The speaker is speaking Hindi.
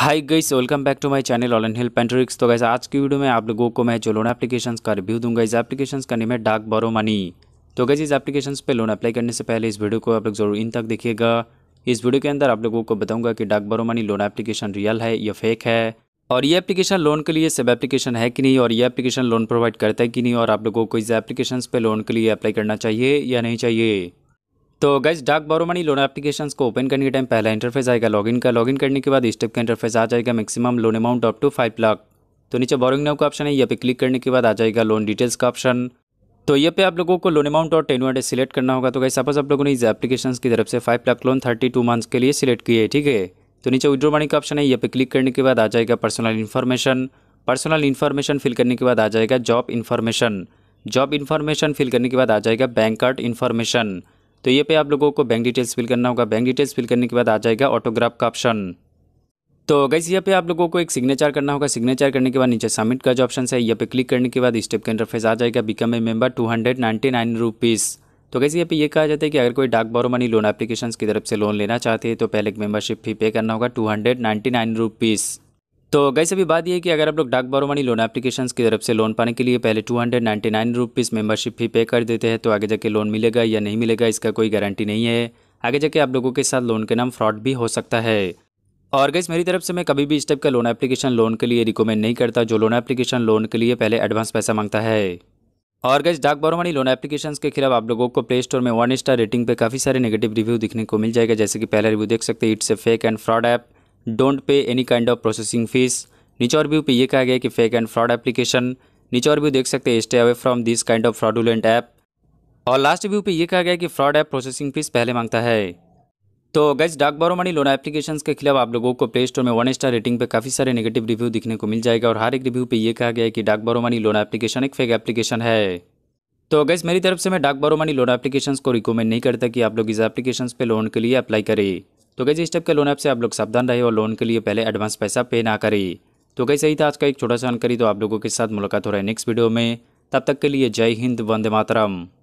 high guys welcome back to my channel all and help पेंट्रिक्स ट्रिक्स तो गाइस आज की वीडियो में आप लोगों को मैं जो लोन एप्लीकेशन का रिव्यू दूंगा इस एप्लीकेशन का नेम है डाक बोरो मनी तो गाइस इस एप्लीकेशन पे लोन अप्लाई करने से पहले इस वीडियो को आप लोग जरूर इन तक देखिएगा इस वीडियो के अंदर आप लोगों को बताऊंगा कि डाक borrow money loan application real है या फेक है और ये एप्लीकेशन लोन के लिए सब एप्लीकेशन है कि नहीं और ये एप्लीकेशन लोन प्रोवाइड करता है कि नहीं और आप लोगों को इस एप्लीकेशन पर लोन के लिए अप्लाई करना चाहिए या नहीं चाहिए तो गाइज डाक बारो मनी लोन एप्लीकेशन को ओपन करने के टाइम पहला इंटरफेस आएगा लॉगिन का लॉगिन करने के बाद स्टेप का इंटरफेस आ जाएगा maximum loan amount up to five lakh तो नीचे बोरिंग नाउ का ऑप्शन है यहाँ पे क्लिक करने के बाद आ जाएगा लोन डिटेल्स का ऑप्शन तो ये पे आप लोगों को लोन अमाउंट और टेन वन सिलेक्ट करना होगा तो गाइस सपोज आप लोगों ने इस एप्लीकेशन की तरफ से five lakh loan thirty two months के लिए सिलेक्ट किए ठीक है तो नीचे विड्रो मनी का ऑप्शन है ये पे क्लिक करने के बाद आ जाएगा personal information personal information fill करने के बाद आ जाएगा job information job information fill करने के बाद आ जाएगा बैंक कार्ड इन्फॉर्मेशन तो ये पे आप लोगों को बैंक डिटेल्स फिल करना होगा बैंक डिटेल्स फिल करने के बाद आ जाएगा ऑटोग्राफ का ऑप्शन तो गैस यहाँ पे आप लोगों को एक सिग्नेचर करना होगा सिग्नेचर करने के बाद नीचे सबमिट का जो ऑप्शन है यहाँ पे क्लिक करने के बाद स्टेप का इंटरफेस आ जाएगा become a member two hundred ninety nine rupees तो गैस यहाँ पे ये कहा जाता है कि अगर कोई डाक बोरो मनी लोन एप्लीकेशन की तरफ से लोन लेना चाहते हैं तो पहले एक मेंबरशिप फी पे करना होगा two hundred ninety nine rupees तो गैस अभी बात यह कि अगर आप लोग डाक बारोमानी लोन एप्लीकेशंस की तरफ से लोन पाने के लिए पहले two hundred ninety nine rupees membership fee pay कर देते हैं तो आगे जाके लोन मिलेगा या नहीं मिलेगा इसका कोई गारंटी नहीं है आगे जाके आप लोगों के साथ लोन के नाम फ्रॉड भी हो सकता है और गैस मेरी तरफ से मैं कभी भी इस टाइप का लोन एप्लीकेशन लोन के लिए रिकमेंड नहीं करता जो लोन एप्लीकेशन लोन के लिए पहले एडवांस पैसा मांगता है और गैस डाक बारोमानी लोन एप्लीकेशन के खिलाफ आप लोगों को प्ले स्टोर में वन स्टार रेटिंग पर काफ़ी सारे नेगेटिव रिव्यू दिखने को मिल जाएगा जैसे कि पहला रिव्यू देख सकते हैं it's a fake and fraud app don't pay any kind of processing fees नीचे और व्यू पे ये कहा गया कि फेक एंड फ्रॉड एप्लीकेशन नीचे और व्यू देख सकते हैं stay away from this kind of fraudulent app और लास्ट व्यू पे ये कहा गया कि फ्रॉड ऐप प्रोसेसिंग फीस पहले मांगता है तो गैस डाक बारो मनी लोन एप्लीकेशन के खिलाफ आप लोगों को प्ले स्टोर में वन स्टार रेटिंग पे काफ़ी सारे नेगेटिव रिव्यू दिखने को मिल जाएगा और हर एक रिव्यू पे ये कहा गया है कि डाक बारो मनी लोन एप्लीकेशन एक फेक एप्लीकेशन है तो गैस मेरी तरफ से मैं डाक बारो मनी लोन एप्लीकेशन को रिकमेंड नहीं करता कि आप लोग इस एप्लीकेशन पर लोन के लिए अप्लाई करें तो कैसे इस टाइप के लोन ऐप से आप लोग सावधान रहे और लोन के लिए पहले एडवांस पैसा पे ना करें तो कैसे ही था आज का एक छोटा सा जानकारी तो आप लोगों के साथ मुलाकात हो रहा है नेक्स्ट वीडियो में तब तक के लिए जय हिंद वंदे मातरम